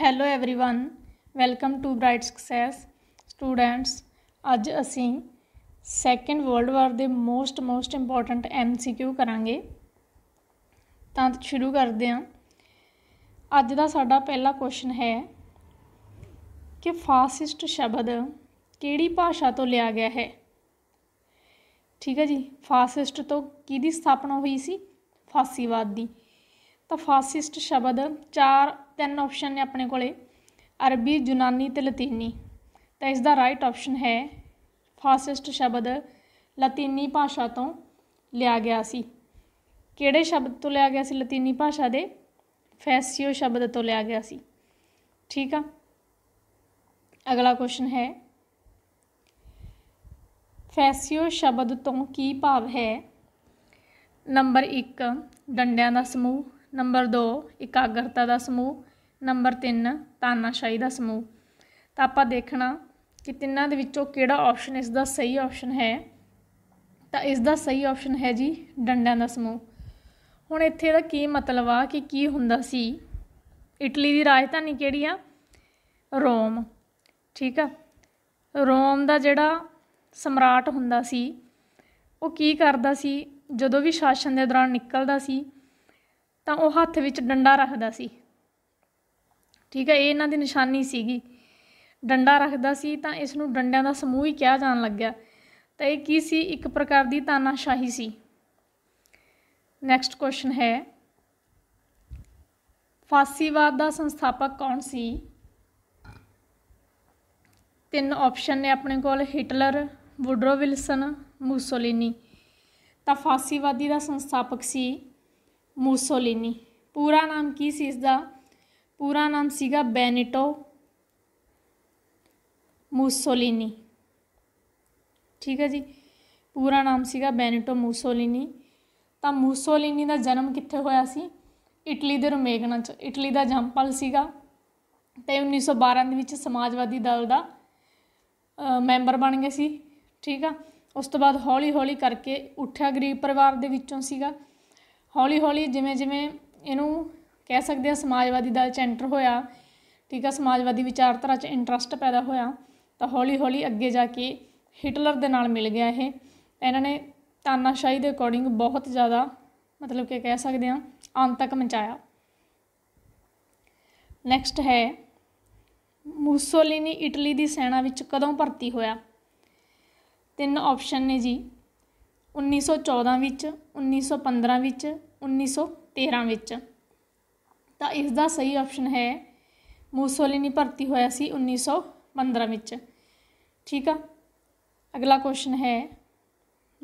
hello everyone welcome to bright success students ਅੱਜ ਅਸੀਂ second world war ਦੇ most most important MCQ ਕਰਾਂਗੇ ਤਾਂ ਸ਼ੁਰੂ ਕਰਦੇ ਹਾਂ ਅੱਜ ਦਾ ਸਾਡਾ ਪਹਿਲਾ ਕੁਐਸਚਨ ਹੈ ਕਿ ਫਾਸਿਸਟ ਸ਼ਬਦ ਕਿਹੜੀ ਭਾਸ਼ਾ ਤੋਂ ਲਿਆ ਗਿਆ ਹੈ ਠੀਕ ਹੈ ਜੀ ਫਾਸਿਸਟ ਤੋਂ ਕਿਹਦੀ ਸਥਾਪਨਾ ਹੋਈ ਸੀ ਫਾਸੀਵਾਦ ਦੀ ਤਾਂ ਫਾਸਿਸਟ ਸ਼ਬਦ ਚਾਰ ਤਿੰਨ ਆਪਸ਼ਨ ਨੇ ਆਪਣੇ ਕੋਲੇ ਅਰਬੀ ਜੁਨਾਨੀ ਤੇ ਲਾਤੀਨੀ ਤਾਂ ਇਸ ਦਾ ਰਾਈਟ ਆਪਸ਼ਨ ਹੈ ਫਾਸਿਸਟ ਸ਼ਬਦ ਲਾਤੀਨੀ ਭਾਸ਼ਾ ਤੋਂ ਲਿਆ ਗਿਆ ਸੀ ਕਿਹੜੇ ਸ਼ਬਦ ਤੋਂ ਲਿਆ ਗਿਆ ਸੀ ਲਾਤੀਨੀ ਭਾਸ਼ਾ ਦੇ ਫੈਸੀਓ ਸ਼ਬਦ ਤੋਂ ਲਿਆ ਗਿਆ ਸੀ ਠੀਕ ਆ ਅਗਲਾ ਕੁਐਸਚਨ ਹੈ ਫੈਸੀਓ ਸ਼ਬਦ ਤੋਂ ਕੀ ਭਾਵ ਹੈ ਨੰਬਰ 1 ਡੰਡਿਆਂ ਦਾ ਸਮੂਹ ਨੰਬਰ 2 ਇਕਾਗਰਤਾ ਦਾ ਸਮੂਹ ਨੰਬਰ 3 ਤਾਨਾਸ਼ਾਹੀ ਦਾ ਸਮੂਹ ਤਾਂ ਆਪਾਂ ਦੇਖਣਾ ਕਿ ਤਿੰਨਾਂ ਦੇ ਵਿੱਚੋਂ ਕਿਹੜਾ ਆਪਸ਼ਨ ਇਸ ਦਾ ਸਹੀ ਆਪਸ਼ਨ ਹੈ ਤਾਂ ਇਸ ਦਾ ਸਹੀ ਆਪਸ਼ਨ ਹੈ ਜੀ ਡੰਡਿਆਂ ਦਾ ਸਮੂਹ ਹੁਣ ਇੱਥੇ ਦਾ ਕੀ ਮਤਲਬ ਆ ਕਿ ਕੀ ਹੁੰਦਾ ਸੀ ਇਟਲੀ ਦੀ ਰਾਜਧਾਨੀ ਕਿਹੜੀ ਆ ਰੋਮ ਠੀਕ ਆ ਰੋਮ ਦਾ ਜਿਹੜਾ ਸਮਰਾਟ ਹੁੰਦਾ ਸੀ ਉਹ ਕੀ ਕਰਦਾ ਸੀ ਜਦੋਂ ਵੀ ਸ਼ਾਸਨ ਦੇ ਦੌਰਾਨ ਨਿਕਲਦਾ ਸੀ ਤਾਂ ਉਹ ਹੱਥ ਵਿੱਚ ਡੰਡਾ ਰੱਖਦਾ ਸੀ ਠੀਕ ਹੈ ਇਹ ਇਹਨਾਂ ਦੀ ਨਿਸ਼ਾਨੀ ਸੀਗੀ ਡੰਡਾ ਰੱਖਦਾ ਸੀ ਤਾਂ ਇਸ ਨੂੰ ਡੰਡਿਆਂ ਦਾ ਸਮੂਹ ਹੀ ਕਿਹਾ ਜਾਣ ਲੱਗਿਆ ਤਾਂ ਇਹ ਕੀ ਸੀ ਇੱਕ ਪ੍ਰਕਾਰ ਦੀ ਤਾਨਾਸ਼ਾਹੀ ਸੀ ਨੈਕਸਟ ਕੁਐਸਚਨ ਹੈ ਫਾਸੀਵਾਦ ਦਾ ਸੰਸਥਾਪਕ ਕੌਣ ਸੀ ਤਿੰਨ ਆਪਸ਼ਨ ਨੇ ਆਪਣੇ ਕੋਲ ਹਿਟਲਰ ਵੁਡਰੋ ਵਿਲਸਨ ਮੂਸੋਲੀਨੀ ਤਾਂ ਫਾਸੀਵਾਦੀ ਦਾ ਸੰਸਥਾਪਕ ਸੀ ਮੂਸੋਲਿਨੀ ਪੂਰਾ ਨਾਮ ਕੀ ਸੀ ਇਸ ਦਾ ਪੂਰਾ ਨਾਮ ਸੀਗਾ ਬੈਨਿਟੋ ਮੂਸੋਲਿਨੀ ਠੀਕ ਹੈ ਜੀ ਪੂਰਾ ਨਾਮ ਸੀਗਾ ਬੈਨਿਟੋ ਮੂਸੋਲਿਨੀ ਤਾਂ ਮੂਸੋਲਿਨੀ ਦਾ ਜਨਮ ਕਿੱਥੇ ਹੋਇਆ ਸੀ ਇਟਲੀ ਦੇ ਰੋਮੇਗਨਾ ਚ ਇਟਲੀ ਦਾ ਜੰਪਲ ਸੀਗਾ ਤੇ 1912 ਦੇ ਵਿੱਚ ਸਮਾਜਵਾਦੀ ਦਲ ਦਾ ਮੈਂਬਰ ਬਣ ਗਿਆ ਸੀ ਠੀਕ ਆ ਉਸ ਤੋਂ ਬਾਅਦ ਹੌਲੀ ਹੌਲੀ ਕਰਕੇ ਉੱਠਿਆ ਗਰੀਬ ਪਰਿਵਾਰ ਦੇ ਵਿੱਚੋਂ ਸੀਗਾ ਹੌਲੀ ਹੌਲੀ ਜਿਵੇਂ ਜਿਵੇਂ ਇਹਨੂੰ ਕਹਿ ਸਕਦੇ ਆ ਸਮਾਜਵਾਦੀ ਦਲ ਚੈਂਟਰ ਹੋਇਆ ਠੀਕ ਆ ਸਮਾਜਵਾਦੀ ਵਿਚਾਰਧਾਰਾ 'ਚ ਇੰਟਰਸਟ ਪੈਦਾ ਹੋਇਆ ਤਾਂ ਹੌਲੀ ਹੌਲੀ ਅੱਗੇ ਜਾ ਕੇ ਹਿਟਲਰ ਦੇ ਨਾਲ ਮਿਲ ਗਿਆ ਇਹ ਇਹਨਾਂ ਨੇ ਤਾਨਾਸ਼ਾਹੀ ਦੇ ਅਕੋਰਡਿੰਗ ਬਹੁਤ ਜ਼ਿਆਦਾ ਮਤਲਬ ਕਿ ਕਹਿ ਸਕਦੇ ਆ ਅੰਤ ਤੱਕ ਮਚਾਇਆ ਨੈਕਸਟ ਹੈ ਮੂਸੋਲੀਨੀ ਇਟਲੀ ਦੀ ਸੈਨਾ ਵਿੱਚ ਕਦੋਂ ਭਰਤੀ ਹੋਇਆ ਤਿੰਨ ਆਪਸ਼ਨ ਨੇ ਜੀ 1914 ਵਿੱਚ 1915 ਵਿੱਚ 1913 ਵਿੱਚ ਤਾਂ ਇਸ ਦਾ ਸਹੀ ਆਪਸ਼ਨ ਹੈ ਮੂਸੋਲੀਨੀ ਭਰਤੀ ਹੋਇਆ ਸੀ 1915 ਵਿੱਚ ਠੀਕ ਆ ਅਗਲਾ ਕੁਐਸਚਨ ਹੈ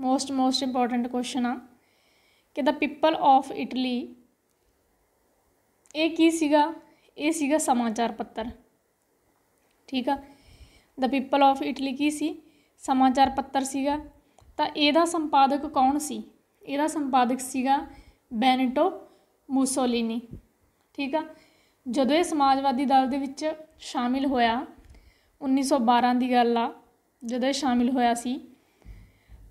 ਮੋਸਟ ਮੋਸਟ ਇੰਪੋਰਟੈਂਟ ਕੁਐਸਚਨ ਆ ਕਿ ਦਾ ਪੀਪਲ ਆਫ ਇਟਲੀ ਇਹ ਕੀ ਸੀਗਾ ਇਹ ਸੀਗਾ ਸਮਾਚਾਰ ਪੱਤਰ ਠੀਕ ਆ ਦਾ ਪੀਪਲ ਆਫ ਇਟਲੀ ਕੀ ਸੀ ਸਮਾਚਾਰ ਪੱਤਰ ਸੀਗਾ ਤਾਂ ਇਹਦਾ ਸੰਪਾਦਕ ਕੌਣ ਸੀ ਇਹਦਾ ਸੰਪਾਦਕ ਸੀਗਾ ਬੈਨਟੋ ਮੂਸੋਲੀਨੀ ਠੀਕ ਆ ਜਦੋਂ ਇਹ ਸਮਾਜਵਾਦੀ ਦਲ ਦੇ ਵਿੱਚ ਸ਼ਾਮਿਲ ਹੋਇਆ 1912 ਦੀ ਗੱਲ ਆ ਜਦੋਂ ਇਹ ਸ਼ਾਮਿਲ ਹੋਇਆ ਸੀ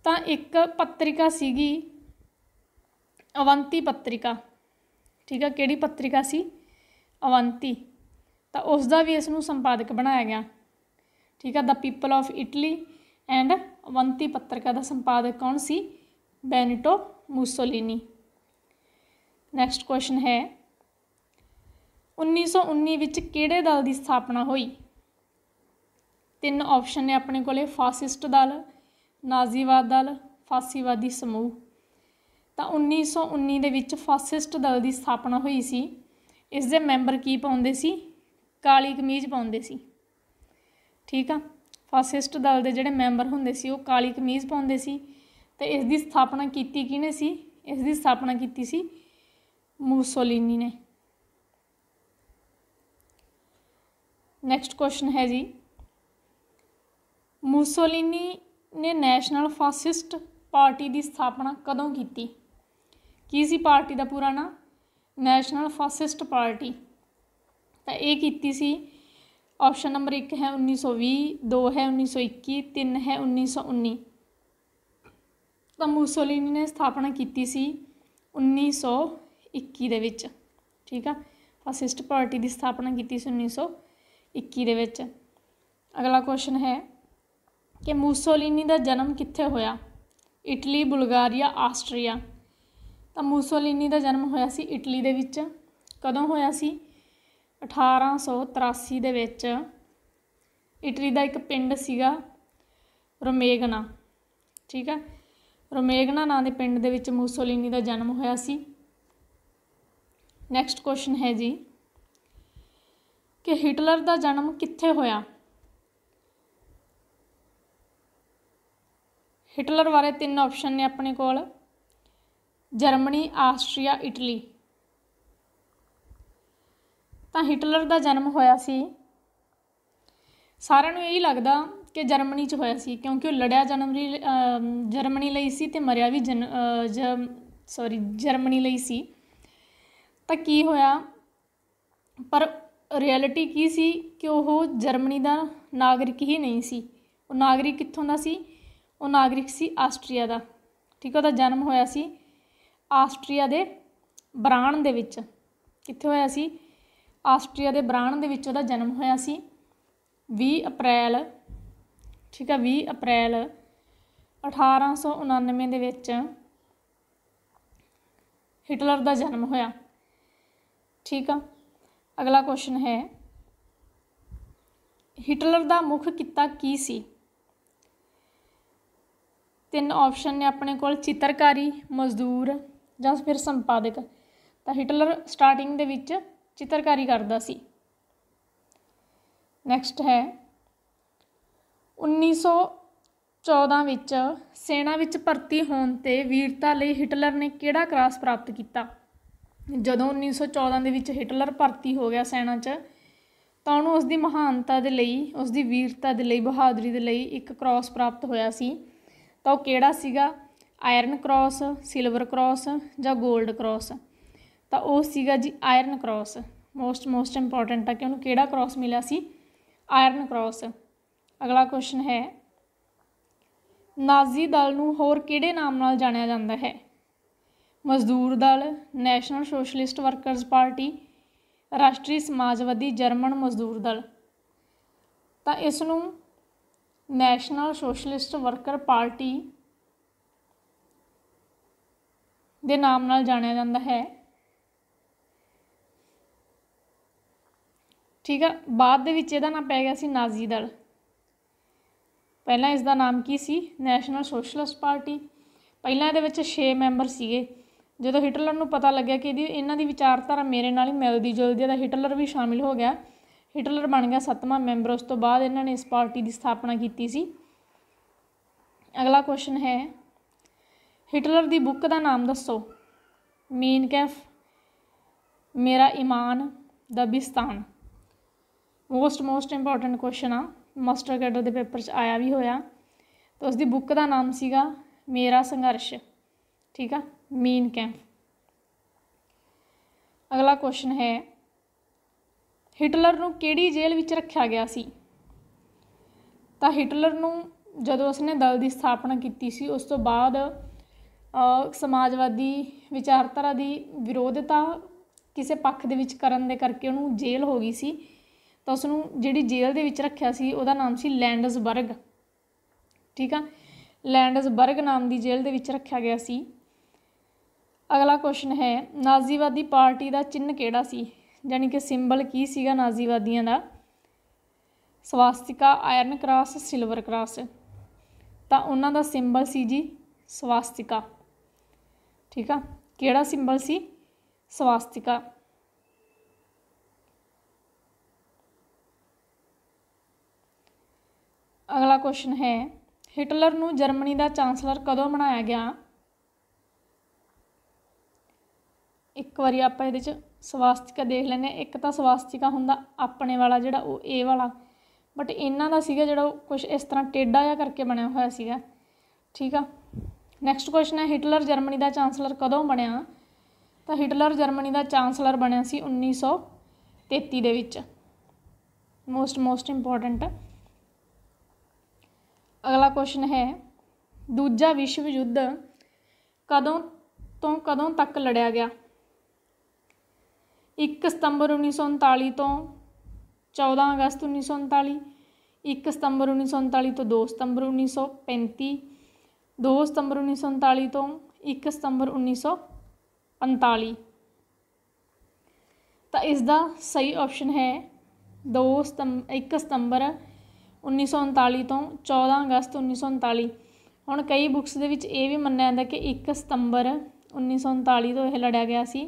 ਤਾਂ ਇੱਕ ਪੱਤਰਿਕਾ ਸੀਗੀ ਅਵੰਤੀ ਪੱਤਰਿਕਾ ਠੀਕ ਆ ਕਿਹੜੀ ਪੱਤਰਿਕਾ ਸੀ ਅਵੰਤੀ ਤਾਂ ਉਸ ਦਾ ਵੀ ਇਸ ਨੂੰ ਸੰਪਾਦਕ ਬਣਾਇਆ ਗਿਆ ਠੀਕ ਆ the people of Italy and Avanti ਪੱਤਰਿਕਾ ਦਾ ਸੰਪਾਦਕ ਕੌਣ ਸੀ ਬੈਨਿਟੋ मूसोलिनी ਨੈਕਸਟ ਕੁਐਸਚਨ ਹੈ 1919 ਵਿੱਚ ਕਿਹੜੇ ਦਲ ਦੀ ਸਥਾਪਨਾ ਹੋਈ ਤਿੰਨ ਆਪਸ਼ਨ ਨੇ ਆਪਣੇ ਕੋਲੇ ਫਾਸਿਸਟ ਦਲ ਨਾਜ਼ੀਵਾਦ ਦਲ ਫਾਸੀਵਾਦੀ ਸਮੂਹ ਤਾਂ 1919 ਦੇ ਵਿੱਚ ਫਾਸਿਸਟ ਦਲ ਦੀ ਸਥਾਪਨਾ ਹੋਈ ਸੀ ਇਸ ਦੇ ਮੈਂਬਰ ਕੀ ਪਾਉਂਦੇ ਸੀ ਕਾਲੀ ਕਮੀਜ਼ ਪਾਉਂਦੇ ਸੀ ਠੀਕ ਆ ਫਾਸਿਸਟ ਦਲ ਦੇ ਜਿਹੜੇ ਮੈਂਬਰ ਹੁੰਦੇ ਸੀ ਉਹ ਕਾਲੀ ਕਮੀਜ਼ ਪਾਉਂਦੇ ਸੀ ਤੇ ਇਸ ਦੀ ਸਥਾਪਨਾ ਕੀਤੀ ਕਿਹਨੇ ਸੀ ਇਸ ਦੀ ਸਥਾਪਨਾ ਕੀਤੀ ਸੀ ਮੂਸੋਲੀਨੀ ਨੇ ਨੈਕਸਟ ਕੁਐਸਚਨ ਹੈ ਜੀ ਮੂਸੋਲੀਨੀ ਨੇ ਨੈਸ਼ਨਲ ਫਾਸਿਸਟ ਪਾਰਟੀ ਦੀ ਸਥਾਪਨਾ ਕਦੋਂ ਕੀਤੀ ਕੀ ਸੀ ਪਾਰਟੀ ਦਾ ਪੂਰਾ ਨਾਮ ਨੈਸ਼ਨਲ ਫਾਸਿਸਟ ਪਾਰਟੀ ਤਾਂ ਇਹ ਕੀਤੀ ਸੀ ਆਪਸ਼ਨ ਨੰਬਰ 1 ਹੈ 1920 2 ਹੈ 1921 3 ਹੈ 1919 ਤਾਂ ਮੁਸੋਲੀਨੀ ਨੇ ਸਥਾਪਨਾ ਕੀਤੀ ਸੀ 1921 ਦੇ ਵਿੱਚ ਠੀਕ ਆ ਫਾਸਿਸਟ ਪਾਰਟੀ ਦੀ ਸਥਾਪਨਾ ਕੀਤੀ ਸੀ 1921 ਦੇ ਵਿੱਚ ਅਗਲਾ ਕੁਐਸਚਨ ਹੈ ਕਿ ਮੁਸੋਲੀਨੀ ਦਾ ਜਨਮ ਕਿੱਥੇ ਹੋਇਆ ਇਟਲੀ ਬੁਲਗਾਰੀਆ ਆਸਟਰੀਆ ਤਾਂ ਮੁਸੋਲੀਨੀ ਦਾ ਜਨਮ ਹੋਇਆ ਸੀ ਇਟਲੀ ਦੇ ਵਿੱਚ ਕਦੋਂ ਹੋਇਆ ਸੀ 1883 ਦੇ ਵਿੱਚ ਇਟਲੀ ਦਾ ਇੱਕ ਪਿੰਡ ਸੀਗਾ ਰੋਮੇਗਨਾ ਠੀਕ ਹੈ ਰੋਮੇਗਨਾ ਨਾਂ ਦੇ ਪਿੰਡ ਦੇ ਵਿੱਚ ਮੂਸੋਲੀਨੀ ਦਾ ਜਨਮ ਹੋਇਆ ਸੀ ਨੈਕਸਟ ਕੁਐਸਚਨ ਹੈ ਜੀ ਕਿ ਹਿਟਲਰ ਦਾ ਜਨਮ ਕਿੱਥੇ ਹੋਇਆ ਹਿਟਲਰ ਬਾਰੇ ਤਿੰਨ ਆਪਸ਼ਨ ਨੇ ਆਪਣੇ ਕੋਲ ਜਰਮਨੀ ਆਸਟਰੀਆ ਇਟਲੀ ਤਾਂ ਹਿਟਲਰ ਦਾ ਜਨਮ ਹੋਇਆ ਸੀ ਸਾਰਿਆਂ ਨੂੰ ਇਹੀ ਲੱਗਦਾ ਕਿ ਜਰਮਨੀ 'ਚ ਹੋਇਆ ਸੀ ਕਿਉਂਕਿ ਉਹ ਲੜਿਆ ਜਨਮਰੀ ਜਰਮਨੀ ਲਈ ਸੀ ਤੇ ਮਰਿਆ ਵੀ ਜਨ ਸੌਰੀ ਜਰਮਨੀ ਲਈ ਸੀ ਤਾਂ ਕੀ ਹੋਇਆ ਪਰ ਰਿਐਲਿਟੀ ਕੀ ਸੀ ਕਿ ਉਹ ਜਰਮਨੀ ਦਾ ਨਾਗਰਿਕ ਹੀ ਨਹੀਂ ਸੀ ਉਹ ਨਾਗਰਿਕ ਕਿੱਥੋਂ ਦਾ ਸੀ ਉਹ ਨਾਗਰਿਕ ਸੀ ਆਸਟਰੀਆ ਦਾ ਠੀਕ ਉਹਦਾ ਜਨਮ ਹੋਇਆ ਸੀ ਆਸਟਰੀਆ ਦੇ ਬਰਾਨ ਦੇ ਵਿੱਚ ਕਿੱਥੇ ਹੋਇਆ ਸੀ ਆਸਟਰੀਆ ਦੇ ਬ੍ਰਾਹਣ ਦੇ ਵਿੱਚ ਉਹਦਾ ਜਨਮ ਹੋਇਆ ਸੀ 20 ਅਪ੍ਰੈਲ ਠੀਕ ਹੈ 20 ਅਪ੍ਰੈਲ 1899 ਦੇ ਵਿੱਚ ਹਿਟਲਰ ਦਾ ਜਨਮ ਹੋਇਆ ਠੀਕ ਆ ਅਗਲਾ ਕੁਐਸਚਨ ਹੈ ਹਿਟਲਰ ਦਾ ਮੁੱਖ ਕਿੱਤਾ ਕੀ ਸੀ ਤਿੰਨ ਆਪਸ਼ਨ ਨੇ ਆਪਣੇ ਕੋਲ ਚਿੱਤਰਕਾਰੀ ਮਜ਼ਦੂਰ ਜਾਂ ਫਿਰ ਸੰਪਾਦਕ ਤਾਂ ਹਿਟਲਰ ਸਟਾਰਟਿੰਗ ਦੇ ਵਿੱਚ ਚਿੱਤਰਕਾਰੀ ਕਰਦਾ ਸੀ ਨੈਕਸਟ ਹੈ 1914 ਵਿੱਚ ਸੈਨਾ ਵਿੱਚ ਭਰਤੀ ਹੋਣ ਤੇ ਵੀਰਤਾ ਲਈ ਹਿਟਲਰ ਨੇ ਕਿਹੜਾ ਕ੍ਰਾਸ ਪ੍ਰਾਪਤ ਕੀਤਾ ਜਦੋਂ 1914 ਦੇ ਵਿੱਚ ਹਿਟਲਰ ਭਰਤੀ ਹੋ ਗਿਆ ਸੈਨਾ 'ਚ ਤਾਂ ਉਹਨੂੰ ਉਸ ਦੀ ਮਹਾਨਤਾ ਦੇ ਲਈ ਉਸ ਦੀ ਵੀਰਤਾ ਦੇ ਲਈ ਬਹਾਦਰੀ ਦੇ ਲਈ ਇੱਕ ਕ੍ਰਾਸ ਪ੍ਰਾਪਤ ਹੋਇਆ ਸੀ ਤਾਂ ਉਹ ਕਿਹੜਾ ਸੀਗਾ ਆਇਰਨ ਕ੍ਰਾਸ ਸਿਲਵਰ ਕ੍ਰਾਸ ਜਾਂ 골ਡ ਕ੍ਰਾਸ ਤਾਂ ਉਹ ਸੀਗਾ ਜੀ iron cross most most important ਆ ਕਿ ਉਹਨੂੰ ਕਿਹੜਾ ਕ੍ਰਾਸ ਮਿਲਿਆ ਸੀ ਆਇਰਨ ਕ੍ਰਾਸ ਅਗਲਾ ਕੁਐਸਚਨ ਹੈ ਨਾਜ਼ੀ ਦਲ ਨੂੰ ਹੋਰ ਕਿਹੜੇ ਨਾਮ ਨਾਲ ਜਾਣਿਆ ਜਾਂਦਾ ਹੈ ਮਜ਼ਦੂਰ ਦਲ ਨੈਸ਼ਨਲ ਸੋਸ਼ਲਿਸਟ ਵਰਕਰਜ਼ ਪਾਰਟੀ ਰਾਸ਼ਟਰੀ ਸਮਾਜਵਾਦੀ ਜਰਮਨ ਮਜ਼ਦੂਰ ਦਲ ਤਾਂ ਇਸ ਨੂੰ ਨੈਸ਼ਨਲ ਸੋਸ਼ਲਿਸਟ ਵਰਕਰ ਪਾਰਟੀ ਦੇ ਨਾਮ ਨਾਲ ਜਾਣਿਆ ਜਾਂਦਾ ਹੈ ਠੀਕ ਆ ਬਾਅਦ ਦੇ ਵਿੱਚ ਇਹਦਾ ਨਾਮ ਪੈ ਗਿਆ ਸੀ ਨਾਜ਼ੀ ਦਲ ਪਹਿਲਾਂ ਇਸ ਦਾ ਨਾਮ ਕੀ ਸੀ ਨੈਸ਼ਨਲ ਸੋਸ਼ਲਿਸਟ ਪਾਰਟੀ ਪਹਿਲਾਂ ਇਹਦੇ ਵਿੱਚ 6 ਮੈਂਬਰ ਸੀਗੇ ਜਦੋਂ ਹਿਟਲਰ ਨੂੰ ਪਤਾ ਲੱਗਿਆ ਕਿ ਇਹਦੀ ਇਹਨਾਂ ਦੀ ਵਿਚਾਰਧਾਰਾ ਮੇਰੇ ਨਾਲ ਹੀ ਮਿਲਦੀ ਜੁਲਦੀ ਹੈ ਤਾਂ ਹਿਟਲਰ ਵੀ ਸ਼ਾਮਿਲ ਹੋ ਗਿਆ ਹਿਟਲਰ ਬਣ ਗਿਆ ਸੱਤਵਾਂ ਮੈਂਬਰ ਉਸ ਤੋਂ ਬਾਅਦ ਇਹਨਾਂ ਨੇ ਇਸ ਪਾਰਟੀ ਦੀ ਸਥਾਪਨਾ ਕੀਤੀ ਸੀ ਅਗਲਾ ਕੁਐਸਚਨ ਹੈ ਹਿਟਲਰ ਦੀ ਬੁੱਕ ਦਾ ਨਾਮ ਦੱਸੋ ਮੀਨ ਕੈਫ ਮੇਰਾ ਇਮਾਨ ਦਾ ਬਿਸਤਾਨ ਮੋਸਟ ਮੋਸਟ ਇੰਪੋਰਟੈਂਟ ਕੁਐਸਚਨ ਆ ਮਾਸਟਰ ਕੈਡਰ ਦੇ ਪੇਪਰ 'ਚ ਆਇਆ ਵੀ ਹੋਇਆ ਤਾਂ ਉਸ ਦੀ ਬੁੱਕ ਦਾ ਨਾਮ ਸੀਗਾ ਮੇਰਾ ਸੰਘਰਸ਼ ਠੀਕ ਆ ਮੀਨ ਕੈਂਪ ਅਗਲਾ ਕੁਐਸਚਨ ਹੈ ਹਿਟਲਰ ਨੂੰ ਕਿਹੜੀ ਜੇਲ੍ਹ ਵਿੱਚ ਰੱਖਿਆ ਗਿਆ ਸੀ ਤਾਂ ਹਿਟਲਰ ਨੂੰ ਜਦੋਂ ਉਸਨੇ ਦਲ ਦੀ ਸਥਾਪਨਾ ਕੀਤੀ ਸੀ ਉਸ ਤੋਂ ਬਾਅਦ ਸਮਾਜਵਾਦੀ ਵਿਚਾਰਧਾਰਾ ਦੀ ਵਿਰੋਧਤਾ ਕਿਸੇ ਪੱਖ ਦੇ ਵਿੱਚ ਕਰਨ ਦੇ ਕਰਕੇ ਉਹਨੂੰ ਜੇਲ੍ਹ ਹੋ ਗਈ ਸੀ ਤਾਂ ਉਸ ਨੂੰ ਜਿਹੜੀ ਜੇਲ੍ਹ ਦੇ ਵਿੱਚ ਰੱਖਿਆ ਸੀ ਉਹਦਾ ਨਾਮ ਸੀ ਲੈਂਡਸਬਰਗ ਠੀਕ ਆ ਲੈਂਡਸਬਰਗ ਨਾਮ ਦੀ ਜੇਲ੍ਹ ਦੇ ਵਿੱਚ ਰੱਖਿਆ ਗਿਆ ਸੀ ਅਗਲਾ ਕੁਐਸਚਨ ਹੈ ਨਾਜ਼ੀਵਾਦੀ ਪਾਰਟੀ ਦਾ ਚਿੰਨ ਕਿਹੜਾ ਸੀ ਯਾਨੀ ਕਿ ਸਿੰਬਲ ਕੀ ਸੀਗਾ ਨਾਜ਼ੀਵਾਦੀਆਂ ਦਾ ਸਵਾਸਤਿਕਾ ਆਇਰਨ ਕ੍ਰਾਸ ਸਿਲਵਰ ਕ੍ਰਾਸ ਤਾਂ ਉਹਨਾਂ ਦਾ ਸਿੰਬਲ ਸੀ ਜੀ ਸਵਾਸਤਿਕਾ ਠੀਕ ਆ ਕਿਹੜਾ ਸਿੰਬਲ ਸੀ ਸਵਾਸਤਿਕਾ ਅਗਲਾ ਕੁਐਸਚਨ ਹੈ ਹਿਟਲਰ ਨੂੰ ਜਰਮਨੀ ਦਾ ਚਾਂਸਲਰ ਕਦੋਂ ਬਣਾਇਆ ਗਿਆ ਇੱਕ ਵਾਰੀ ਆਪਾਂ ਇਹਦੇ ਚ ਸਵਾਸਤਿਕਾ ਦੇਖ ਲੈਨੇ ਇੱਕ ਤਾਂ ਸਵਾਸਤਿਕਾ ਹੁੰਦਾ ਆਪਣੇ ਵਾਲਾ ਜਿਹੜਾ ਉਹ ਏ ਵਾਲਾ ਬਟ ਇਹਨਾਂ ਦਾ ਸੀਗਾ ਜਿਹੜਾ ਕੁਝ ਇਸ ਤਰ੍ਹਾਂ ਟੇਡਾ ਜਿਹਾ ਕਰਕੇ ਬਣਿਆ ਹੋਇਆ ਸੀਗਾ ਠੀਕ ਆ ਨੈਕਸਟ ਕੁਐਸਚਨ ਹੈ ਹਿਟਲਰ ਜਰਮਨੀ ਦਾ ਚਾਂਸਲਰ ਕਦੋਂ ਬਣਿਆ ਤਾਂ ਹਿਟਲਰ ਜਰਮਨੀ ਦਾ ਚਾਂਸਲਰ ਬਣਿਆ ਸੀ 1933 ਦੇ ਵਿੱਚ ਮੋਸਟ ਮੋਸਟ ਇੰਪੋਰਟੈਂਟ ਅਗਲਾ ਕੁਐਸਚਨ ਹੈ ਦੂਜਾ ਵਿਸ਼ਵ ਯੁੱਧ ਕਦੋਂ ਤੋਂ ਕਦੋਂ ਤੱਕ ਲੜਿਆ ਗਿਆ 1 ਸਤੰਬਰ 1939 ਤੋਂ 14 ਅਗਸਤ 1939 1 ਸਤੰਬਰ 1939 ਤੋਂ 2 ਸਤੰਬਰ 1935 2 ਸਤੰਬਰ 1939 ਤੋਂ 1 ਸਤੰਬਰ 1945 ਤਾਂ ਇਸ ਦਾ ਸਹੀ ਆਪਸ਼ਨ ਹੈ 2 ਸਤੰਬਰ 1 ਸਤੰਬਰ 1939 1939 ਤੋਂ 14 ਅਗਸਤ 1939 ਹੁਣ ਕਈ ਬੁੱਕਸ ਦੇ ਵਿੱਚ ਇਹ ਵੀ ਮੰਨਿਆ ਜਾਂਦਾ ਕਿ 1 ਸਤੰਬਰ 1939 ਤੋਂ ਇਹ ਲੜਿਆ ਗਿਆ ਸੀ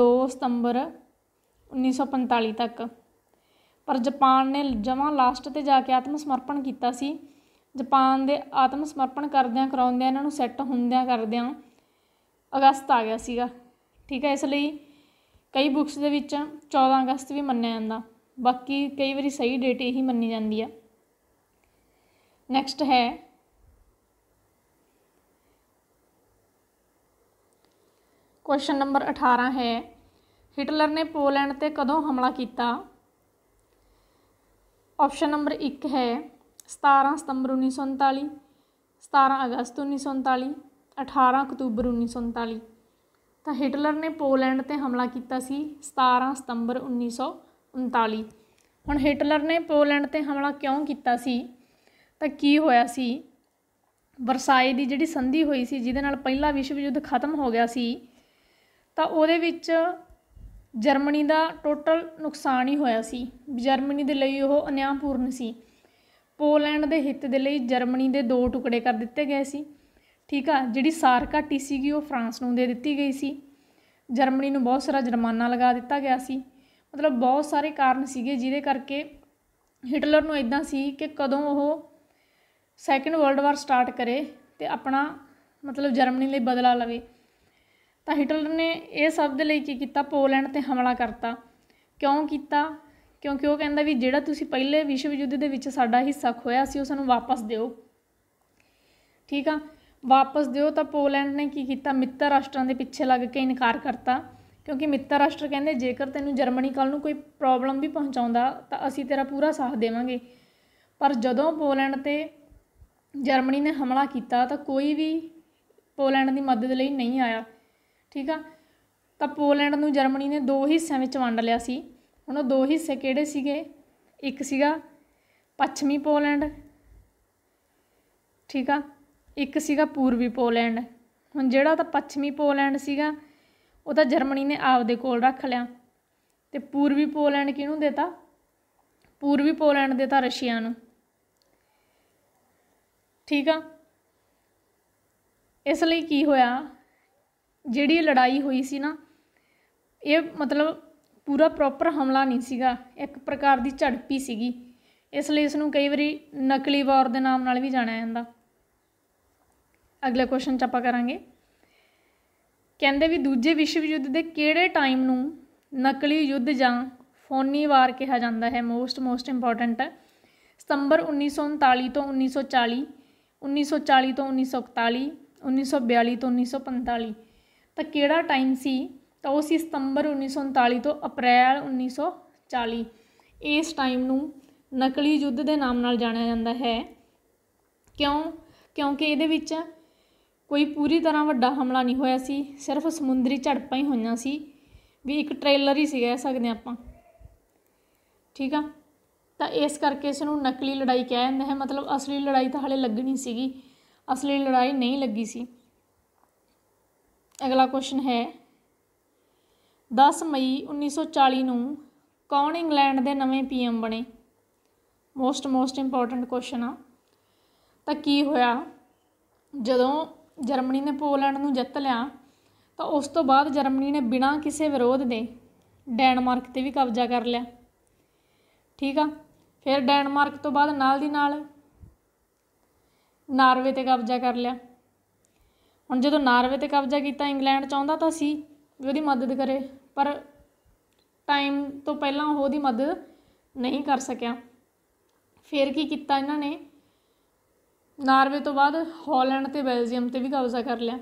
2 ਸਤੰਬਰ 1945 ਤੱਕ ਪਰ ਜਾਪਾਨ ਨੇ ਜਮਾਂ ਲਾਸਟ ਤੇ ਜਾ ਕੇ ਆਤਮ ਸਮਰਪਣ ਕੀਤਾ ਸੀ ਜਾਪਾਨ ਦੇ ਆਤਮ ਸਮਰਪਣ ਕਰਦਿਆਂ ਕਰਾਉਂਦਿਆਂ ਇਹਨਾਂ ਨੂੰ ਸੈੱਟ ਹੁੰਦਿਆਂ ਕਰਦਿਆਂ ਅਗਸਤ ਆ ਗਿਆ ਸੀਗਾ ਠੀਕ ਹੈ ਇਸ ਲਈ ਕਈ ਬੁੱਕਸ ਦੇ ਵਿੱਚ 14 ਅਗਸਤ ਵੀ ਮੰਨਿਆ ਜਾਂਦਾ ਬਾਕੀ ਕਈ ਵਾਰੀ ਸਹੀ ਡੇਟ ਇਹੀ ਮੰਨੀ ਜਾਂਦੀ ਆ ਨੈਕਸਟ ਹੈ ਕੁਐਸਚਨ ਨੰਬਰ 18 ਹੈ ਹਿਟਲਰ ਨੇ ਪੋਲੈਂਡ ਤੇ ਕਦੋਂ ਹਮਲਾ ਕੀਤਾ ਆਪਸ਼ਨ ਨੰਬਰ 1 ਹੈ 17 ਸਤੰਬਰ 1939 17 ਅਗਸਤ 1939 18 ਅਕਤੂਬਰ 1939 ਤਾਂ ਹਿਟਲਰ ਨੇ ਪੋਲੈਂਡ ਤੇ ਹਮਲਾ ਕੀਤਾ ਸੀ 17 ਸਤੰਬਰ 1939 1939 ਹੁਣ ਹਿਟਲਰ ਨੇ ਪੋਲੈਂਡ ਤੇ ਹਮਲਾ ਕਿਉਂ ਕੀਤਾ ਸੀ ਤਾਂ ਕੀ ਹੋਇਆ ਸੀ ਵਰਸਾਏ ਦੀ ਜਿਹੜੀ ਸੰਧੀ ਹੋਈ ਸੀ ਜਿਹਦੇ ਨਾਲ ਪਹਿਲਾ ਵਿਸ਼ਵ ਯੁੱਧ ਖਤਮ ਹੋ ਗਿਆ ਸੀ ਤਾਂ ਉਹਦੇ ਵਿੱਚ ਜਰਮਨੀ ਦਾ ਟੋਟਲ ਨੁਕਸਾਨ ਹੀ ਹੋਇਆ ਸੀ ਜਰਮਨੀ ਦੇ ਲਈ ਉਹ ਅਨਿਆਂਪੂਰਨ ਸੀ ਪੋਲੈਂਡ ਦੇ ਹਿੱਤ ਦੇ ਲਈ ਜਰਮਨੀ ਦੇ ਦੋ ਟੁਕੜੇ ਕਰ ਦਿੱਤੇ ਗਏ ਸੀ ਠੀਕ ਆ ਜਿਹੜੀ ਸਾਰ ਘਾਟੀ ਸੀਗੀ ਉਹ ਫਰਾਂਸ ਨੂੰ ਦੇ ਦਿੱਤੀ ਗਈ ਸੀ ਜਰਮਨੀ ਨੂੰ ਬਹੁਤ ਸਾਰਾ ਜੁਰਮਾਨਾ ਲਗਾ ਦਿੱਤਾ ਗਿਆ ਸੀ ਮਤਲਬ ਬਹੁਤ ਸਾਰੇ ਕਾਰਨ ਸੀਗੇ ਜਿਹਦੇ ਕਰਕੇ ਹਿਟਲਰ ਨੂੰ ਇਦਾਂ ਸੀ ਕਿ ਕਦੋਂ ਉਹ ਸੈਕੰਡ ਵਰਲਡ ਵਾਰ ਸਟਾਰਟ ਕਰੇ ਤੇ ਆਪਣਾ ਮਤਲਬ ਜਰਮਨੀ ਲਈ ਬਦਲਾ ਲਵੇ ਤਾਂ ਹਿਟਲਰ ਨੇ ਇਹ ਸਭ ਦੇ ਲਈ ਕੀ ਕੀਤਾ ਪੋਲੈਂਡ ਤੇ ਹਮਲਾ ਕਰਤਾ ਕਿਉਂ ਕੀਤਾ ਕਿਉਂਕਿ ਉਹ ਕਹਿੰਦਾ ਵੀ ਜਿਹੜਾ ਤੁਸੀਂ ਪਹਿਲੇ ਵਿਸ਼ਵ ਯੁੱਧ ਦੇ ਵਿੱਚ ਸਾਡਾ ਹਿੱਸਾ ਖੋਇਆ ਸੀ ਉਹ ਸਾਨੂੰ ਵਾਪਸ ਦਿਓ ਠੀਕ ਆ ਵਾਪਸ ਦਿਓ ਤਾਂ ਪੋਲੈਂਡ ਨੇ ਕੀ ਕੀਤਾ ਮਿੱਤਰ ਰਾਸ਼ਟਰਾਂ ਦੇ ਪਿੱਛੇ ਲੱਗ ਕੇ ਇਨਕਾਰ ਕਰਤਾ ਕਿਉਂਕਿ ਮਿੱਤਰ ਰਾਸ਼ਟਰ ਕਹਿੰਦੇ ਜੇਕਰ ਤੈਨੂੰ ਜਰਮਨੀ ਕੱਲ ਨੂੰ ਕੋਈ ਪ੍ਰੋਬਲਮ ਵੀ ਪਹੁੰਚਾਉਂਦਾ ਤਾਂ ਅਸੀਂ ਤੇਰਾ ਪੂਰਾ ਸਾਥ ਦੇਵਾਂਗੇ ਪਰ ਜਦੋਂ ਪੋਲੈਂਡ ਤੇ ਜਰਮਨੀ ਨੇ ਹਮਲਾ ਕੀਤਾ ਤਾਂ ਕੋਈ ਵੀ ਪੋਲੈਂਡ ਦੀ ਮਦਦ ਲਈ ਨਹੀਂ ਆਇਆ ਠੀਕ ਆ ਤਾਂ ਪੋਲੈਂਡ ਨੂੰ ਜਰਮਨੀ ਨੇ ਦੋ ਹਿੱਸਿਆਂ ਵਿੱਚ ਵੰਡ ਲਿਆ ਸੀ ਹੁਣ ਉਹ ਦੋ ਹਿੱਸੇ ਕਿਹੜੇ ਸੀਗੇ ਇੱਕ ਸੀਗਾ ਪੱਛਮੀ ਪੋਲੈਂਡ ਠੀਕ ਆ ਇੱਕ ਸੀਗਾ ਪੂਰਬੀ ਪੋਲੈਂਡ ਹੁਣ ਜਿਹੜਾ ਤਾਂ ਪੱਛਮੀ ਪੋਲੈਂਡ ਸੀਗਾ ਉਹ ਤਾਂ ਜਰਮਨੀ ਨੇ ਆਪਦੇ ਕੋਲ ਰੱਖ ਲਿਆ ਤੇ ਪੂਰਬੀ ਪੋਲੈਂਡ ਕਿਹਨੂੰ ਦਿੱਤਾ ਪੂਰਬੀ ਪੋਲੈਂਡ ਦੇਤਾ ਰਸ਼ੀਆ ਨੂੰ ਠੀਕ ਆ ਇਸ ਲਈ ਕੀ ਹੋਇਆ ਜਿਹੜੀ ਲੜਾਈ ਹੋਈ ਸੀ ਨਾ ਇਹ ਮਤਲਬ ਪੂਰਾ ਪ੍ਰੋਪਰ ਹਮਲਾ ਨਹੀਂ ਸੀਗਾ ਇੱਕ ਪ੍ਰਕਾਰ ਦੀ ਝੜਪੀ ਸੀਗੀ ਇਸ ਲਈ ਇਸ ਨੂੰ ਕਈ ਵਾਰੀ ਨਕਲੀ ਵਾਰ ਦੇ ਨਾਮ ਨਾਲ ਵੀ ਜਾਣਿਆ ਜਾਂਦਾ ਅਗਲੇ ਕੁਐਸਚਨ ਚ ਆਪਾਂ ਕਰਾਂਗੇ ਕਹਿੰਦੇ ਵੀ ਦੂਜੇ ਵਿਸ਼ਵ ਯੁੱਧ ਦੇ ਕਿਹੜੇ ਟਾਈਮ ਨੂੰ ਨਕਲੀ ਯੁੱਧ ਜਾਂ ਫੋਨੀ ਵਾਰ ਕਿਹਾ ਜਾਂਦਾ ਹੈ ਮੋਸਟ ਮੋਸਟ ਇੰਪੋਰਟੈਂਟ ਹੈ ਸਤੰਬਰ 1939 ਤੋਂ 1940 1940 ਤੋਂ 1941 1942 ਤੋਂ 1945 ਤਾਂ ਕਿਹੜਾ ਟਾਈਮ ਸੀ ਤਾਂ ਉਹ ਸੀ ਸਤੰਬਰ 1939 ਤੋਂ ਅਪ੍ਰੈਲ 1940 ਇਸ ਟਾਈਮ ਨੂੰ ਨਕਲੀ ਯੁੱਧ ਦੇ ਨਾਮ ਨਾਲ ਜਾਣਿਆ ਜਾਂਦਾ ਹੈ ਕਿਉਂ ਕਿਉਂਕਿ ਇਹਦੇ ਵਿੱਚ ਕੋਈ ਪੂਰੀ ਤਰ੍ਹਾਂ ਵੱਡਾ ਹਮਲਾ ਨਹੀਂ ਹੋਇਆ ਸੀ ਸਿਰਫ ਸਮੁੰਦਰੀ ਝੜਪਾਂ ਹੀ ਹੋਈਆਂ ਸੀ ਵੀ ਇੱਕ ਟ੍ਰੇਲਰ ਹੀ ਸੀ ਕਹਿ ਸਕਦੇ ਆਪਾਂ ਠੀਕ ਆ ਤਾਂ ਇਸ ਕਰਕੇ ਇਸ ਨੂੰ ਨਕਲੀ ਲੜਾਈ ਕਹਿ ਜਾਂਦੇ ਹੈ ਮਤਲਬ ਅਸਲੀ ਲੜਾਈ ਤਾਂ ਹਲੇ ਲੱਗਣੀ ਸੀਗੀ ਅਸਲੀ ਲੜਾਈ ਨਹੀਂ ਲੱਗੀ ਸੀ ਅਗਲਾ ਕੁਐਸਚਨ ਹੈ 10 ਮਈ 1940 ਨੂੰ ਕੌਣ ਇੰਗਲੈਂਡ ਦੇ ਨਵੇਂ ਪੀਐਮ ਬਣੇ ਮੋਸਟ ਮੋਸਟ ਇੰਪੋਰਟੈਂਟ ਕੁਐਸਚਨ ਆ ਤਾਂ ਕੀ ਹੋਇਆ ਜਦੋਂ ਜਰਮਨੀ ਨੇ ਪੋਲੈਂਡ ਨੂੰ ਜਿੱਤ ਲਿਆ ਤਾਂ ਉਸ ਤੋਂ ਬਾਅਦ ਜਰਮਨੀ ਨੇ ਬਿਨਾਂ ਕਿਸੇ ਵਿਰੋਧ ਦੇ ਡੈਨਮਾਰਕ ਤੇ ਵੀ ਕਬਜ਼ਾ ਕਰ ਲਿਆ ਠੀਕ ਆ ਫਿਰ ਡੈਨਮਾਰਕ ਤੋਂ ਬਾਅਦ ਨਾਲ ਦੀ ਨਾਲ ਨਾਰਵੇ ਤੇ ਕਬਜ਼ਾ ਕਰ ਲਿਆ ਹੁਣ ਜਦੋਂ ਨਾਰਵੇ ਤੇ ਕਬਜ਼ਾ ਕੀਤਾ ਇੰਗਲੈਂਡ ਚਾਹੁੰਦਾ ਤਾਂ ਸੀ ਵੀ ਉਹਦੀ ਮਦਦ ਕਰੇ ਪਰ ਟਾਈਮ ਤੋਂ ਪਹਿਲਾਂ ਉਹ ਉਹਦੀ ਮਦਦ ਨਹੀਂ ਕਰ ਸਕਿਆ ਫਿਰ ਕੀ ਕੀਤਾ ਇਹਨਾਂ ਨੇ ਨਾਰਵੇ ਤੋਂ ਬਾਅਦ ਹਾਲੈਂਡ ਤੇ ਬੈਲਜੀਅਮ ਤੇ ਵੀ ਕਬਜ਼ਾ ਕਰ ਲਿਆ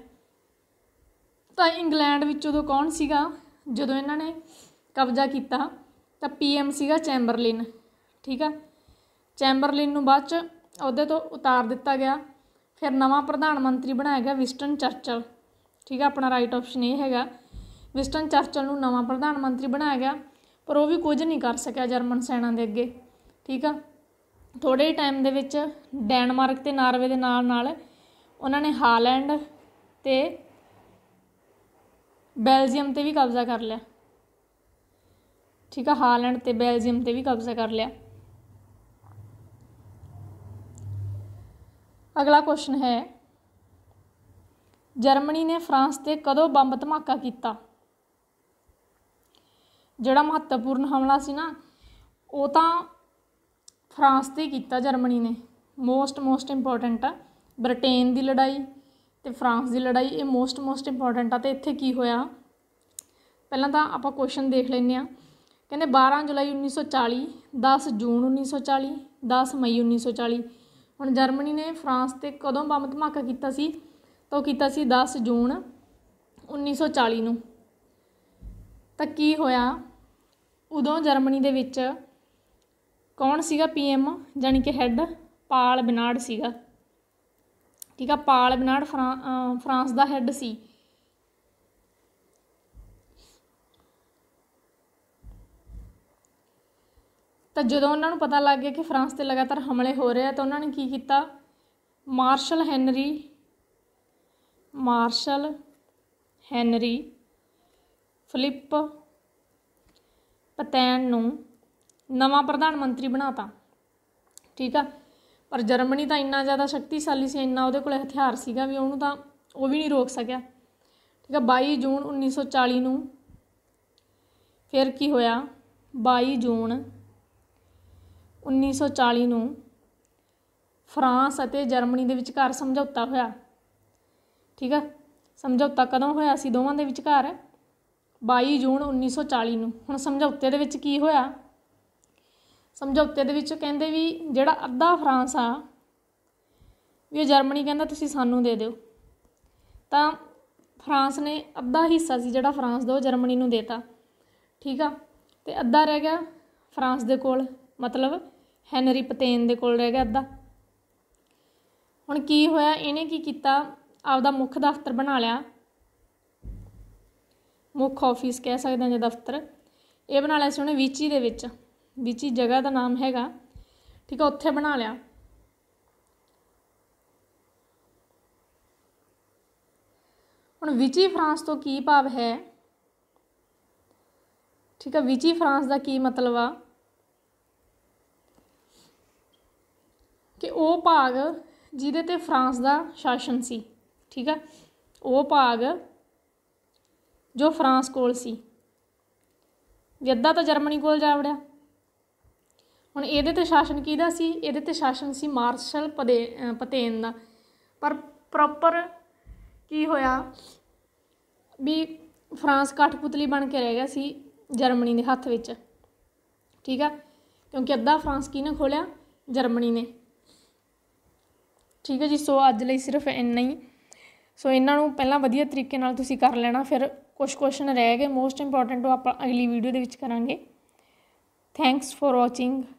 ਤਾਂ ਇੰਗਲੈਂਡ ਵਿੱਚ ਉਦੋਂ ਕੌਣ ਸੀਗਾ ਜਦੋਂ ਇਹਨਾਂ ਨੇ ਕਬਜ਼ਾ ਕੀਤਾ ਤਾਂ ਪੀਐਮ ਸੀਗਾ ਚੈਂਬਰਲਿਨ ਠੀਕ ਆ ਚੈਂਬਰਲਿਨ ਨੂੰ ਬਾਅਦ ਚ ਅਹੁਦੇ ਤੋਂ ਉਤਾਰ ਦਿੱਤਾ ਗਿਆ ਫਿਰ ਨਵਾਂ ਪ੍ਰਧਾਨ ਮੰਤਰੀ ਬਣਾਇਆ ਗਿਆ ਵਿਸਟਨ ਚਰਚਲ ਠੀਕ ਆ ਆਪਣਾ ਰਾਈਟ ਆਪਸ਼ਨ ਇਹ ਹੈਗਾ ਵਿਸਟਨ ਚਰਚਲ ਨੂੰ ਨਵਾਂ ਪ੍ਰਧਾਨ ਮੰਤਰੀ ਬਣਾਇਆ ਗਿਆ ਪਰ ਉਹ ਵੀ ਕੁਝ ਨਹੀਂ ਕਰ ਸਕਿਆ ਜਰਮਨ ਸੈਨਾ ਦੇ ਅੱਗੇ ਠੀਕ ਆ ਥੋੜੇ ਟਾਈਮ ਦੇ ਵਿੱਚ ਡੈਨਮਾਰਕ ਤੇ ਨਾਰਵੇ ਦੇ ਨਾਲ ਨਾਲ ਉਹਨਾਂ ਨੇ ਹਾਲੈਂਡ ਤੇ ਬੈਲਜੀਅਮ ਤੇ ਵੀ ਕਬਜ਼ਾ ਕਰ ਲਿਆ ਠੀਕ ਆ ਹਾਲੈਂਡ ਤੇ ਬੈਲਜੀਅਮ ਤੇ ਵੀ ਕਬਜ਼ਾ ਕਰ ਲਿਆ ਅਗਲਾ ਕੁਐਸਚਨ ਹੈ ਜਰਮਨੀ ਨੇ ਫਰਾਂਸ ਤੇ ਕਦੋਂ ਬੰਬ ਧਮਾਕਾ ਕੀਤਾ ਜਿਹੜਾ ਮਹੱਤਵਪੂਰਨ ਹਮਲਾ ਸੀ ਨਾ ਉਹ ਤਾਂ ਫਰਾਂਸ ਤੇ ਕੀਤਾ ਜਰਮਨੀ ਨੇ ਮੋਸਟ ਮੋਸਟ ਇੰਪੋਰਟੈਂਟ ਆ ਬ੍ਰਿਟੇਨ ਦੀ ਲੜਾਈ ਤੇ ਫਰਾਂਸ ਦੀ ਲੜਾਈ ਇਹ ਮੋਸਟ ਮੋਸਟ ਇੰਪੋਰਟੈਂਟ ਆ ਤੇ ਇੱਥੇ ਕੀ ਹੋਇਆ ਪਹਿਲਾਂ ਤਾਂ ਆਪਾਂ ਕੁਐਸਚਨ ਦੇਖ ਲੈਂਦੇ ਆ ਕਹਿੰਦੇ 12 ਜੁਲਾਈ 1940 10 ਜੂਨ 1940 10 ਮਈ 1940 ਹੁਣ ਜਰਮਨੀ ਨੇ ਫਰਾਂਸ ਤੇ ਕਦੋਂ ਬੰਬ ਧਮਾਕਾ ਕੀਤਾ ਸੀ ਤਾਂ ਉਹ ਕੀਤਾ ਸੀ 10 ਜੂਨ 1940 ਨੂੰ ਤਾਂ ਕੀ ਹੋਇਆ ਉਦੋਂ ਜਰਮਨੀ ਦੇ ਵਿੱਚ ਕੌਣ ਸੀਗਾ ਪੀਐਮ ਜਾਨੀ ਕਿ ਹੈੱਡ ਪਾਲ ਬਿਨਾਰਡ ਸੀਗਾ ਠੀਕ ਆ ਪਾਲ ਬਿਨਾਰਡ ਫਰਾਂਸ ਦਾ ਹੈੱਡ ਸੀ ਤਾਂ ਜਦੋਂ ਉਹਨਾਂ ਨੂੰ ਪਤਾ ਲੱਗ ਗਿਆ ਕਿ ਫਰਾਂਸ ਤੇ ਲਗਾਤਾਰ ਹਮਲੇ ਹੋ ਰਹੇ ਆ ਤਾਂ ਉਹਨਾਂ ਨੇ ਕੀ ਕੀਤਾ Marshal Henri Marshal Henri Philippe Petain ਨੂੰ ਨਵਾਂ ਪ੍ਰਧਾਨ ਮੰਤਰੀ ਬਣਾਤਾ ਠੀਕ ਆ ਪਰ ਜਰਮਨੀ ਤਾਂ ਇੰਨਾ ਜ਼ਿਆਦਾ ਸ਼ਕਤੀਸ਼ਾਲੀ ਸੀ ਇੰਨਾ ਉਹਦੇ ਕੋਲ ਹਥਿਆਰ ਸੀਗਾ ਵੀ ਉਹਨੂੰ ਤਾਂ ਉਹ ਵੀ ਨਹੀਂ ਰੋਕ ਸਕਿਆ ਠੀਕ ਆ 22 ਜੂਨ 1940 ਨੂੰ ਫਿਰ ਕੀ ਹੋਇਆ 22 ਜੂਨ 1940 ਨੂੰ ਫਰਾਂਸ ਅਤੇ ਜਰਮਨੀ ਦੇ ਵਿਚਕਾਰ ਸਮਝੌਤਾ ਹੋਇਆ ਠੀਕ ਆ ਸਮਝੌਤਾ ਕਦੋਂ ਹੋਇਆ ਸੀ ਦੋਵਾਂ ਦੇ ਵਿਚਕਾਰ 22 ਜੂਨ 1940 ਨੂੰ ਹੁਣ ਸਮਝੌਤੇ ਦੇ ਵਿੱਚ ਕੀ ਹੋਇਆ ਸਮਝੌਤੇ ਦੇ ਵਿੱਚ ਕਹਿੰਦੇ ਵੀ ਜਿਹੜਾ ਅੱਧਾ ਫਰਾਂਸ ਆ ਵੀ ਜਰਮਨੀ ਕਹਿੰਦਾ ਤੁਸੀਂ ਸਾਨੂੰ ਦੇ ਦਿਓ ਤਾਂ ਫਰਾਂਸ ਨੇ ਅੱਧਾ ਹਿੱਸਾ ਸੀ ਜਿਹੜਾ ਫਰਾਂਸ ਦਾ ਉਹ ਜਰਮਨੀ ਨੂੰ ਦੇਤਾ ਠੀਕ ਆ ਤੇ ਅੱਧਾ ਰਹਿ ਗਿਆ ਫਰਾਂਸ ਦੇ ਕੋਲ ਮਤਲਬ ਹੈਨਰੀ ਪਤੇਨ ਦੇ ਕੋਲ ਰਹਿ ਗਿਆ ਅੱਧਾ ਹੁਣ ਕੀ ਹੋਇਆ ਇਹਨੇ ਕੀ ਕੀਤਾ ਆਪਦਾ ਮੁੱਖ ਦਫ਼ਤਰ ਬਣਾ ਲਿਆ ਮੁੱਖ ਆਫਿਸ ਕਹਿ ਸਕਦੇ ਹਾਂ ਜਾਂ ਦਫ਼ਤਰ ਇਹ ਬਣਾ ਲਿਆ ਸੀ ਉਹਨੇ ਵਿਚੀ ਦੇ ਵਿੱਚ ਵਿੱਚ ਹੀ ਜਗ੍ਹਾ ਦਾ ਨਾਮ ਹੈਗਾ ਠੀਕ ਹੈ ਉੱਥੇ ਬਣਾ ਲਿਆ ਹੁਣ ਵਿਚੀ ਫਰਾਂਸ ਤੋਂ ਕੀ ਭਾਵ ਹੈ ਠੀਕ ਹੈ ਵਿਚੀ ਫਰਾਂਸ ਦਾ ਕੀ ਮਤਲਬ ਆ ਕਿ ਉਹ ਭਾਗ ਜਿਹਦੇ ਤੇ ਫਰਾਂਸ ਦਾ ਸ਼ਾਸਨ ਸੀ ਠੀਕ ਹੈ ਉਹ ਭਾਗ ਜੋ ਫਰਾਂਸ ਕੋਲ ਸੀ ਵੀ ਅੱਧਾ ਤਾਂ ਜਰਮਨੀ ਕੋਲ ਜਾ ਵੜਿਆ ਹੁਣ ਇਹਦੇ ਤੇ ਸ਼ਾਸਨ ਕਿਹਦਾ ਸੀ ਇਹਦੇ ਤੇ ਸ਼ਾਸਨ ਸੀ ਮਾਰਸ਼ਲ ਪਦੇ ਪਤੇਨ ਦਾ ਪਰ ਪ੍ਰੋਪਰ ਕੀ ਹੋਇਆ ਵੀ ਫਰਾਂਸ ਕਠਪੁਤਲੀ ਬਣ ਕੇ ਰਹਿ ਗਿਆ ਸੀ ਜਰਮਨੀ ਦੇ ਹੱਥ ਵਿੱਚ ਠੀਕ ਆ ਕਿਉਂਕਿ ਅੱਧਾ ਫਰਾਂਸ ਕਿਹਨੇ ਖੋਲਿਆ ਜਰਮਨੀ ਨੇ ਠੀਕ ਹੈ ਜੀ ਸੋ ਅੱਜ ਲਈ ਸਿਰਫ ਇੰਨਾ ਹੀ ਸੋ ਇਹਨਾਂ ਨੂੰ ਪਹਿਲਾਂ ਵਧੀਆ ਤਰੀਕੇ ਨਾਲ ਤੁਸੀਂ ਕਰ ਲੈਣਾ ਫਿਰ ਕੁਝ ਕੁਐਸਚਨ ਰਹਿ ਗਏ ਮੋਸਟ ਇੰਪੋਰਟੈਂਟ ਉਹ ਆਪਾਂ ਅਗਲੀ ਵੀਡੀਓ ਦੇ ਵਿੱਚ ਕਰਾਂਗੇ ਥੈਂਕਸ ਫॉर ਵਾਚਿੰਗ